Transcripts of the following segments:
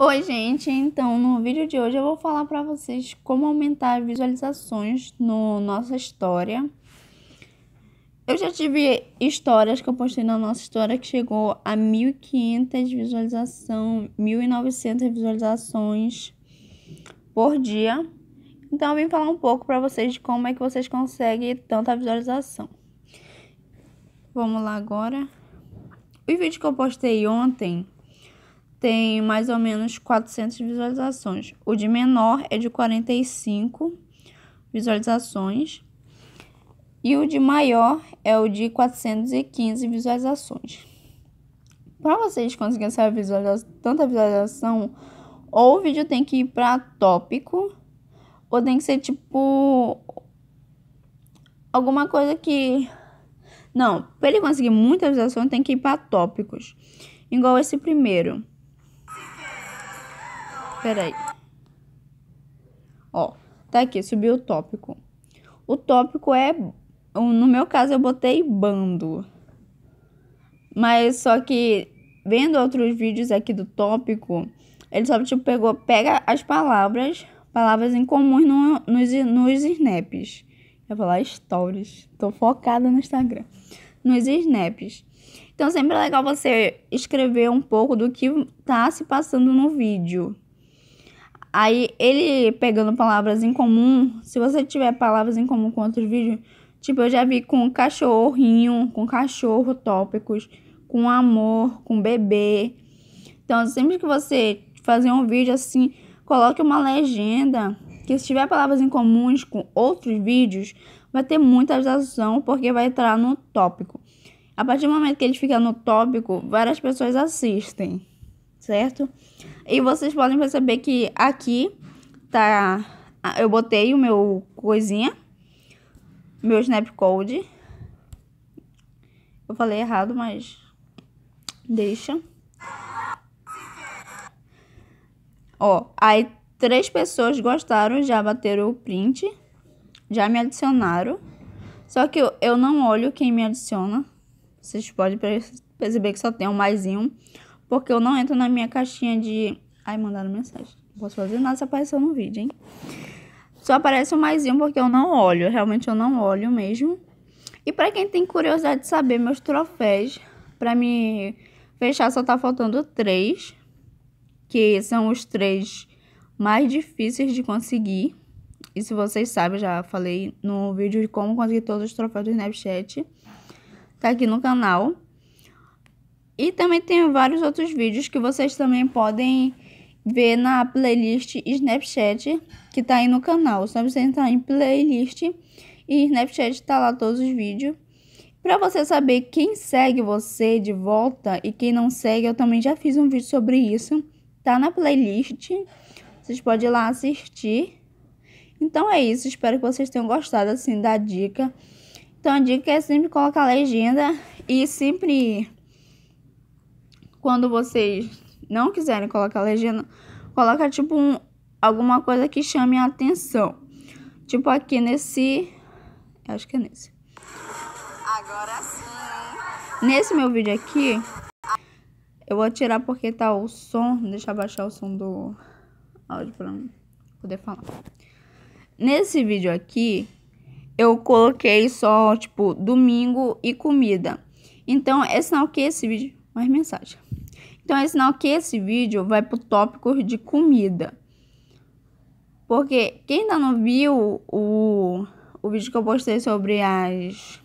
Oi, gente. Então, no vídeo de hoje eu vou falar para vocês como aumentar visualizações no nossa história. Eu já tive histórias que eu postei na nossa história que chegou a 1500 visualizações, 1900 visualizações por dia. Então, eu vim falar um pouco para vocês de como é que vocês conseguem tanta visualização. Vamos lá agora. O vídeo que eu postei ontem tem mais ou menos 400 visualizações. O de menor é de 45 visualizações. E o de maior é o de 415 visualizações. Para vocês conseguirem essa visualização, tanta visualização, ou o vídeo tem que ir para tópico, ou tem que ser tipo alguma coisa que não, para ele conseguir muita visualização tem que ir para tópicos. Igual esse primeiro. Peraí. Ó, tá aqui, subiu o tópico. O tópico é. No meu caso, eu botei bando. Mas só que, vendo outros vídeos aqui do tópico, ele só tipo pegou, pega as palavras, palavras em comum no, nos, nos snaps. Eu falar stories. Tô focada no Instagram. Nos snaps. Então sempre é legal você escrever um pouco do que tá se passando no vídeo. Aí ele pegando palavras em comum, se você tiver palavras em comum com outros vídeos, tipo, eu já vi com cachorrinho, com cachorro tópicos, com amor, com bebê. Então, sempre que você fazer um vídeo assim, coloque uma legenda que se tiver palavras em comuns com outros vídeos, vai ter muita visualização porque vai entrar no tópico. A partir do momento que ele fica no tópico, várias pessoas assistem certo? E vocês podem perceber que aqui tá eu botei o meu coisinha, meu Snapcode. Eu falei errado, mas deixa. Ó, aí três pessoas gostaram, já bateram o print, já me adicionaram. Só que eu, eu não olho quem me adiciona. Vocês podem perceber que só tem um mais um. Porque eu não entro na minha caixinha de. Ai, mandaram mensagem. Não posso fazer nada se apareceu no vídeo, hein? Só aparece o um maisinho porque eu não olho. Realmente eu não olho mesmo. E para quem tem curiosidade de saber meus troféus, para me fechar só tá faltando três. Que são os três mais difíceis de conseguir. E se vocês sabem, já falei no vídeo de como conseguir todos os troféus do Snapchat. Tá aqui no canal. E também tenho vários outros vídeos que vocês também podem ver na playlist Snapchat que tá aí no canal. Só você entrar em playlist e Snapchat tá lá todos os vídeos. Para você saber quem segue você de volta e quem não segue, eu também já fiz um vídeo sobre isso. Tá na playlist. Vocês podem ir lá assistir. Então é isso, espero que vocês tenham gostado assim da dica. Então a dica é sempre colocar legenda e sempre quando vocês não quiserem colocar legenda, coloca tipo um, alguma coisa que chame a atenção. Tipo aqui nesse, acho que é nesse. Agora sim. Nesse meu vídeo aqui, eu vou tirar porque tá o som, deixa eu baixar o som do áudio para poder falar. Nesse vídeo aqui, eu coloquei só, tipo, domingo e comida. Então, é sinal que esse vídeo... Mais mensagem. Então é sinal que esse vídeo vai para o tópico de comida. Porque quem ainda não viu o, o vídeo que eu postei sobre as.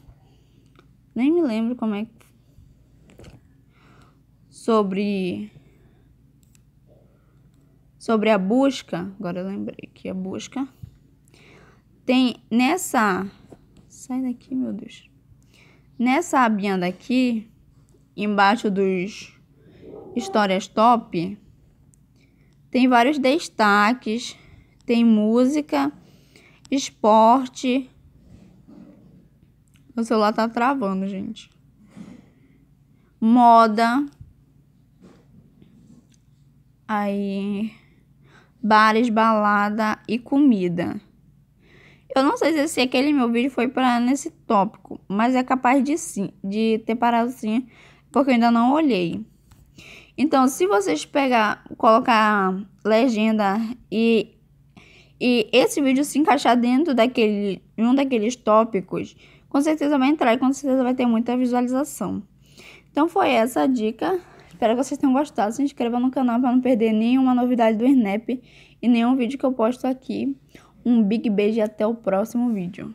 Nem me lembro como é que. Sobre. Sobre a busca. Agora eu lembrei que a busca. Tem nessa. Sai daqui, meu Deus. Nessa abinha daqui, embaixo dos Histórias Top tem vários destaques, tem música, esporte. Meu celular tá travando, gente. Moda. Aí bares, balada e comida. Eu não sei se aquele meu vídeo foi para nesse tópico, mas é capaz de sim, de ter parado sim, porque eu ainda não olhei. Então, se vocês pegar, colocar legenda e, e esse vídeo se encaixar dentro daquele, um daqueles tópicos, com certeza vai entrar e com certeza vai ter muita visualização. Então foi essa a dica. Espero que vocês tenham gostado. Se inscreva no canal para não perder nenhuma novidade do Snap e nenhum vídeo que eu posto aqui. Um big beijo e até o próximo vídeo.